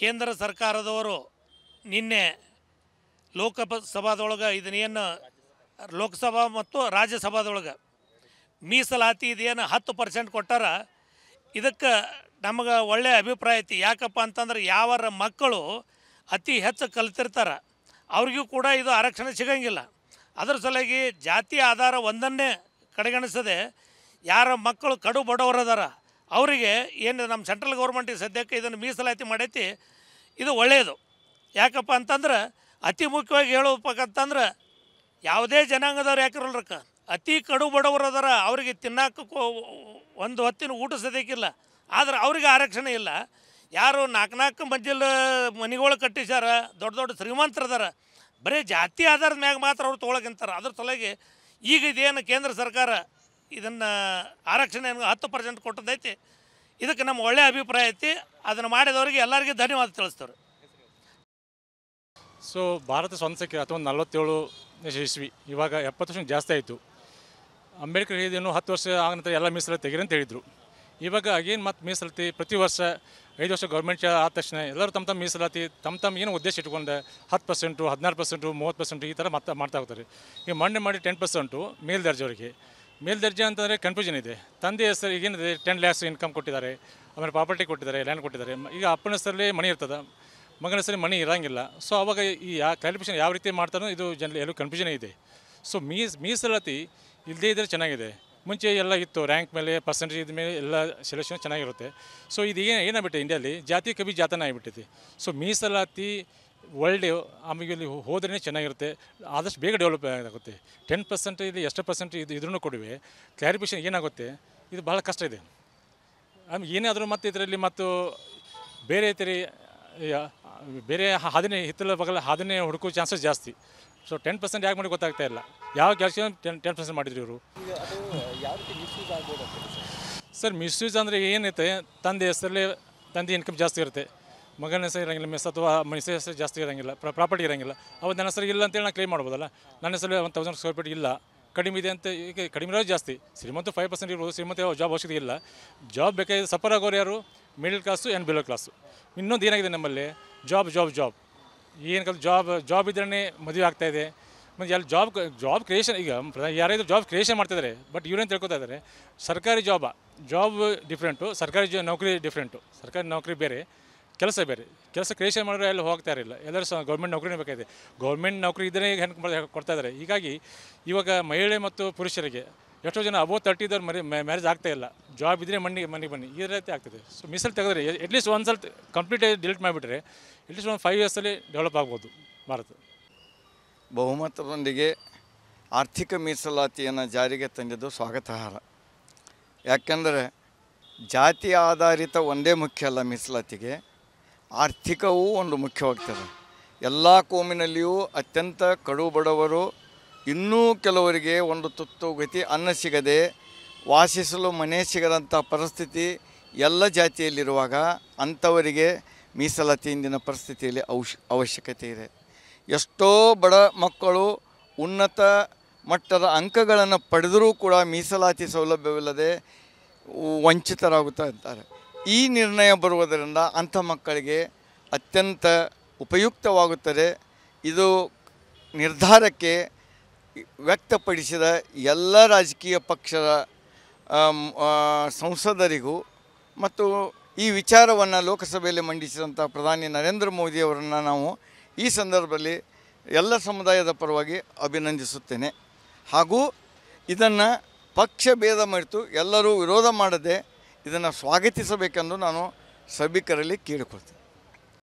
ಕೇಂದ್ರ ಸರ್ಕಾರದವರು ನಿನ್ನೆ ಲೋಕಸಭಾದೊಳಗೆ ಇದನ್ನೇನು ಲೋಕಸಭಾ ಮತ್ತು ರಾಜ್ಯಸಭಾದೊಳಗೆ ಮೀಸಲಾತಿ ಇದೇನು ಹತ್ತು ಪರ್ಸೆಂಟ್ ಕೊಟ್ಟಾರ ಇದಕ್ಕೆ ನಮಗೆ ಒಳ್ಳೆಯ ಅಭಿಪ್ರಾಯ ಐತಿ ಯಾಕಪ್ಪ ಅಂತಂದ್ರೆ ಯಾವರ ಮಕ್ಕಳು ಅತಿ ಹೆಚ್ಚು ಕಲ್ತಿರ್ತಾರ ಅವ್ರಿಗೂ ಕೂಡ ಇದು ಆರಕ್ಷಣೆ ಸಿಗಂಗಿಲ್ಲ ಅದರ ಸಲುವಾಗಿ ಜಾತಿ ಆಧಾರ ಒಂದನ್ನೇ ಕಡೆಗಣಿಸದೆ ಯಾರ ಮಕ್ಕಳು ಕಡು ಬಡವರದಾರ ಅವರಿಗೆ ಏನು ನಮ್ಮ ಸೆಂಟ್ರಲ್ ಗೌರ್ಮೆಂಟಿಗೆ ಸದ್ಯಕ್ಕೆ ಇದನ್ನು ಮೀಸಲಾತಿ ಮಾಡೈತಿ ಇದು ಒಳ್ಳೆಯದು ಯಾಕಪ್ಪ ಅಂತಂದ್ರೆ ಅತಿ ಮುಖ್ಯವಾಗಿ ಹೇಳಬೇಕಂತಂದ್ರೆ ಯಾವುದೇ ಜನಾಂಗದವ್ರು ಯಾಕಿರಲ್ರಕ್ಕ ಅತಿ ಕಡು ಬಡವರು ಅದರ ಅವರಿಗೆ ತಿನ್ನಕ್ಕೆ ಒಂದು ಹೊತ್ತಿನ ಊಟ ಸದ್ಯಕ್ಕಿಲ್ಲ ಆದರೆ ಅವ್ರಿಗೆ ಆರಕ್ಷಣೆ ಇಲ್ಲ ಯಾರು ನಾಲ್ಕು ನಾಲ್ಕು ಮಂಜಿಲ್ ಮನೆಗಳು ಕಟ್ಟಿಸ್ಯಾರ ದೊಡ್ಡ ದೊಡ್ಡ ಶ್ರೀಮಂತರದಾರ ಬರೀ ಜಾತಿ ಆಧಾರದ ಮ್ಯಾಗ ಮಾತ್ರ ಅವ್ರು ತೊಗೊಳಗಿಂತಾರೆ ಅದ್ರ ಸಲುವಾಗಿ ಈಗ ಇದೇನು ಕೇಂದ್ರ ಸರ್ಕಾರ ಇದನ್ನು ಆರಕ್ಷಣೆ ಹತ್ತು ಪರ್ಸೆಂಟ್ ಕೊಟ್ಟದೈತಿ ಇದಕ್ಕೆ ನಮ್ಮ ಒಳ್ಳೆಯ ಅಭಿಪ್ರಾಯ ಐತಿ ಅದನ್ನು ಮಾಡಿದವರಿಗೆ ಎಲ್ಲರಿಗೂ ಧನ್ಯವಾದ ತಿಳಿಸ್ತಾರೆ ಸೊ ಭಾರತ ಸ್ವಂತಕ್ಕೆ ಅಥವಾ ನಲ್ವತ್ತೇಳು ಯಶಸ್ವಿ ಇವಾಗ ಎಪ್ಪತ್ತು ವರ್ಷ ಜಾಸ್ತಿ ಆಯಿತು ಅಂಬೇಡ್ಕರ್ ಹೇಳಿದೇನು ಹತ್ತು ವರ್ಷ ಆದ ನಂತರ ಎಲ್ಲ ಮೀಸಲಾತಿ ತೆಗೀರಿ ಅಂತ ಹೇಳಿದರು ಇವಾಗ ಅಗೇನ್ ಮತ್ತು ಮೀಸಲಾತಿ ಪ್ರತಿ ವರ್ಷ ಐದು ವರ್ಷ ಗೌರ್ಮೆಂಟ್ ಆದ ತಕ್ಷಣ ಎಲ್ಲರೂ ತಮ್ಮ ತಮ್ಮ ಮೀಸಲಾತಿ ತಮ್ಮ ತಮ್ಮ ಏನು ಉದ್ದೇಶ ಇಟ್ಕೊಂಡು ಹತ್ತು ಪರ್ಸೆಂಟು ಹದಿನಾರು ಪರ್ಸೆಂಟು ಮೂವತ್ತು ಪರ್ಸೆಂಟು ಈ ಥರ ಮತ್ತೆ ಮಾಡ್ತಾ ಹೋಗ್ತಾರೆ ಈಗ ಮಣ್ಣು ಮಾಡಿ ಟೆನ್ ಪರ್ಸೆಂಟು ಮೇಲ್ದರ್ಜೆಯವರಿಗೆ ಮೇಲ್ದರ್ಜೆ ಅಂತಂದರೆ ಕನ್ಫ್ಯೂಷನ್ ಇದೆ ತಂದೆ ಹೆಸರು ಈಗೇನಿದೆ ಟೆನ್ ಲ್ಯಾಕ್ಸ್ ಇನ್ಕಮ್ ಕೊಟ್ಟಿದ್ದಾರೆ ಆಮೇಲೆ ಪ್ರಾಪರ್ಟಿ ಕೊಟ್ಟಿದ್ದಾರೆ ಲ್ಯಾಂಡ್ ಕೊಟ್ಟಿದ್ದಾರೆ ಈಗ ಅಪ್ಪನ ಹೆಸರಲ್ಲಿ ಮನೆ ಇರ್ತದೆ ಮಗನ ಹೆಸರಲ್ಲಿ ಮನೆ ಇರೋಂಗಿಲ್ಲ ಸೊ ಅವಾಗ ಈ ಯಾ ಕ್ವಾಲಿಫಿಕೇಷನ್ ಯಾವ ರೀತಿ ಮಾಡ್ತಾರೋ ಇದು ಜನ ಎಲ್ಲೂ ಕನ್ಫ್ಯೂಷನ್ ಇದೆ ಸೊ ಮೀಸ್ ಮೀಸಲಾತಿ ಇಲ್ಲದೇ ಇದ್ದರೆ ಚೆನ್ನಾಗಿದೆ ಮುಂಚೆ ಎಲ್ಲ ಇತ್ತು ರ್ಯಾಂಕ್ ಮೇಲೆ ಪರ್ಸೆಂಟೇಜ್ ಇದ ಮೇಲೆ ಎಲ್ಲ ಸೆಲೆಕ್ಷನ್ ಚೆನ್ನಾಗಿರುತ್ತೆ ಸೊ ಇದು ಏನು ಏನಾಗ್ಬಿಟ್ಟೆ ಇಂಡಿಯಲ್ಲಿ ಜಾತಿ ಕವಿ ಜಾತನ ಆಗಿಬಿಟ್ಟೈತಿ ಸೊ ಮೀಸಲಾತಿ ವರ್ಲ್ಡ್ ಆಮೇಲೆ ಇಲ್ಲಿ ಹೋದ್ರೇ ಚೆನ್ನಾಗಿರುತ್ತೆ ಆದಷ್ಟು ಬೇಗ ಡೆವಲಪ್ ಆಗುತ್ತೆ ಟೆನ್ ಪರ್ಸೆಂಟ್ ಇಲ್ಲಿ ಎಷ್ಟು ಪರ್ಸೆಂಟ್ ಇದು ಇದ್ರೂ ಕೊಡುವೆ ಕ್ಲಾರಿಫಿಕೇಷನ್ ಏನಾಗುತ್ತೆ ಇದು ಭಾಳ ಕಷ್ಟ ಇದೆ ಆಮೇಲೆ ಏನಾದರೂ ಮತ್ತೆ ಇದರಲ್ಲಿ ಮತ್ತು ಬೇರೆ ಥರ ಬೇರೆ ಹಾದಿನೇ ಹಿತ್ತಲ ಬಗ್ಗೆ ಹಾದಿನೇ ಹುಡುಕೋ ಚಾನ್ಸಸ್ ಜಾಸ್ತಿ ಸೊ ಟೆನ್ ಪರ್ಸೆಂಟ್ ಯಾಕೆ ಮಾಡಿ ಗೊತ್ತಾಗ್ತಾ ಇಲ್ಲ ಯಾವ ಕೆಲಸ ಟೆನ್ ಟೆನ್ ಪರ್ಸೆಂಟ್ ಮಾಡಿದ್ರು ಇವರು ಸರ್ ಮಿಸ್ಯೂಸ್ ಅಂದರೆ ಏನೈತೆ ತಂದೆ ಹೆಸರಲ್ಲಿ ತಂದೆ ಇನ್ಕಮ್ ಜಾಸ್ತಿ ಇರುತ್ತೆ ಮಗನ ಹೆಸರು ಇರೋಂಗಿಲ್ಲ ಮಿಸ್ ಅಥವಾ ಮಿಸ್ ಹೆಸರು ಜಾಸ್ತಿ ಇರೋಂಗಿಲ್ಲ ಪ್ರಾಪರ್ಟಿ ಇರೋಂಗಿಲ್ಲ ಅವ್ರು ನನ್ನ ಹೆಸರು ಇಲ್ಲ ಅಂತೇಳಿ ನಾನು ಕ್ಲೇಮ್ ಮಾಡ್ಬೋದಲ್ಲ ನನ್ನ ಹೆಸರು ಒನ್ ತೌಸಂಡ್ ಸ್ಕ್ವೇರ್ ಫೀಟ್ ಇಲ್ಲ ಕಡಿಮೆ ಇದೆ ಅಂತ ಈಗ ಕಡಿಮೆ ಇರೋದು ಜಾಸ್ತಿ ಶ್ರೀಮಂತ ಫೈವ್ ಪರ್ಸೆಂಟ್ ಇರ್ಬೋದು ಶ್ರೀಮಂತ ಜಾಬ್ ಅವಶ್ಯಕತೆ ಇಲ್ಲ ಜಾಬ್ ಬೇಕಾದ್ರೆ ಸಪರ್ ಆಗೋರು ಯಾರು middle class and below class ಇನ್ನೊಂದು ಏನಾಗಿದೆ ನಮ್ಮಲ್ಲಿ ಜಾಬ್ ಜಾಬ್ ಜಾಬ್ ಏನು ಜಾಬ್ ಜಾಬ್ ಇದ್ರೇ ಮದುವೆ ಇದೆ ಮತ್ತು ಎಲ್ಲಿ ಜಾಬ್ ಜಾಬ್ ಕ್ರಿಯೇಷನ್ ಈಗ ಯಾರಾದರೂ ಜಾಬ್ ಕ್ರಿಯೇಷನ್ ಮಾಡ್ತಿದ್ದಾರೆ ಬಟ್ ಇವರೇನು ತಿಳ್ಕೊತಾ ಇದ್ದಾರೆ ಸರ್ಕಾರಿ ಜಾಬಾ ಜಾಬ್ ಡಿಫ್ರೆಂಟು ಸರ್ಕಾರಿ ಜಾ ನೌಕರಿ ಡಿಫ್ರೆಂಟು ಸರ್ಕಾರಿ ನೌಕರಿ ಬೇರೆ ಕೆಲಸ ಬೇರೆ ಕೆಲಸ ಕ್ರಿಯೇಷನ್ ಮಾಡಿದ್ರೆ ಅಲ್ಲಿ ಹೋಗ್ತಾ ಇರಲಿಲ್ಲ ಎಲ್ಲರೂ ಸಹ ಗೌರ್ಮೆಂಟ್ ನೌಕರಿನೇ ಬೇಕಾಗಿದೆ ಗೌರ್ಮೆಂಟ್ ನೌಕರಿ ಇದ್ದರೆ ಈಗ ಹೆಣ್ಣು ಕೊಡ್ತಾ ಇದ್ದಾರೆ ಹೀಗಾಗಿ ಇವಾಗ ಮಹಿಳೆ ಮತ್ತು ಪುರುಷರಿಗೆ ಎಷ್ಟೋ ಜನ ಅಬೋ ತರ್ಟಿದವ್ರು ಮರಿ ಮ್ಯಾರೇಜ್ ಆಗ್ತಾ ಇಲ್ಲ ಜಾಬ್ ಇದ್ದರೆ ಮಣ್ಣಿಗೆ ಮನೆಗೆ ಬನ್ನಿ ಈ ರೀತಿ ಆಗ್ತದೆ ಸೊ ಮೀಸಲು ತೆಗೆದ್ರೆ ಎಟ್ಲೀಸ್ಟ್ ಒಂದು ಸಲ ಕಂಪ್ಲೀಟ್ ಡಿಲೀಟ್ ಮಾಡಿಬಿಟ್ರೆ ಎಟ್ಲೀಸ್ಟ್ ಒಂದು ಫೈವ್ ಇಯರ್ಸಲ್ಲಿ ಡೆವಲಪ್ ಆಗ್ಬೋದು ಭಾರತ ಬಹುಮತದೊಂದಿಗೆ ಆರ್ಥಿಕ ಮೀಸಲಾತಿಯನ್ನು ಜಾರಿಗೆ ತಂದಿದ್ದು ಸ್ವಾಗತಾರ್ಹ ಯಾಕೆಂದರೆ ಜಾತಿ ಆಧಾರಿತ ಒಂದೇ ಮುಖ್ಯ ಅಲ್ಲ ಮೀಸಲಾತಿಗೆ ಆರ್ಥಿಕವೂ ಒಂದು ಮುಖ್ಯವಾಗ್ತದೆ ಎಲ್ಲ ಕೋಮಿನಲ್ಲಿಯೂ ಅತ್ಯಂತ ಕಡು ಬಡವರು ಇನ್ನೂ ಕೆಲವರಿಗೆ ಒಂದು ತುತ್ತು ಗತಿ ಅನ್ನ ಸಿಗದೆ ವಾಸಿಸಲು ಮನೆ ಸಿಗದಂಥ ಪರಿಸ್ಥಿತಿ ಎಲ್ಲ ಜಾತಿಯಲ್ಲಿರುವಾಗ ಅಂಥವರಿಗೆ ಮೀಸಲಾತಿ ಇಂದಿನ ಪರಿಸ್ಥಿತಿಯಲ್ಲಿ ಅವಶ್ ಅವಶ್ಯಕತೆ ಇದೆ ಎಷ್ಟೋ ಬಡ ಮಕ್ಕಳು ಉನ್ನತ ಮಟ್ಟದ ಅಂಕಗಳನ್ನು ಪಡೆದರೂ ಕೂಡ ಮೀಸಲಾತಿ ಸೌಲಭ್ಯವಿಲ್ಲದೆ ವಂಚಿತರಾಗುತ್ತಾ ಇದ್ದಾರೆ ಈ ನಿರ್ಣಯ ಬರುವುದರಿಂದ ಅಂಥ ಮಕ್ಕಳಿಗೆ ಅತ್ಯಂತ ಉಪಯುಕ್ತವಾಗುತ್ತದೆ ಇದು ನಿರ್ಧಾರಕ್ಕೆ ವ್ಯಕ್ತಪಡಿಸಿದ ಎಲ್ಲ ರಾಜಕೀಯ ಪಕ್ಷದ ಸಂಸದರಿಗೂ ಮತ್ತು ಈ ವಿಚಾರವನ್ನು ಲೋಕಸಭೆಯಲ್ಲಿ ಮಂಡಿಸಿದಂಥ ಪ್ರಧಾನಿ ನರೇಂದ್ರ ಮೋದಿಯವರನ್ನು ನಾವು ಈ ಸಂದರ್ಭದಲ್ಲಿ ಎಲ್ಲ ಸಮುದಾಯದ ಪರವಾಗಿ ಅಭಿನಂದಿಸುತ್ತೇನೆ ಹಾಗೂ ಇದನ್ನು ಪಕ್ಷ ಭೇದ ಮರೆತು ಎಲ್ಲರೂ ವಿರೋಧ ಮಾಡದೆ ಇದನ್ನು ಸ್ವಾಗತಿಸಬೇಕೆಂದು ನಾನು ಸಭಿಕರಲ್ಲಿ ಕೇಳಿಕೊಳ್ತೀನಿ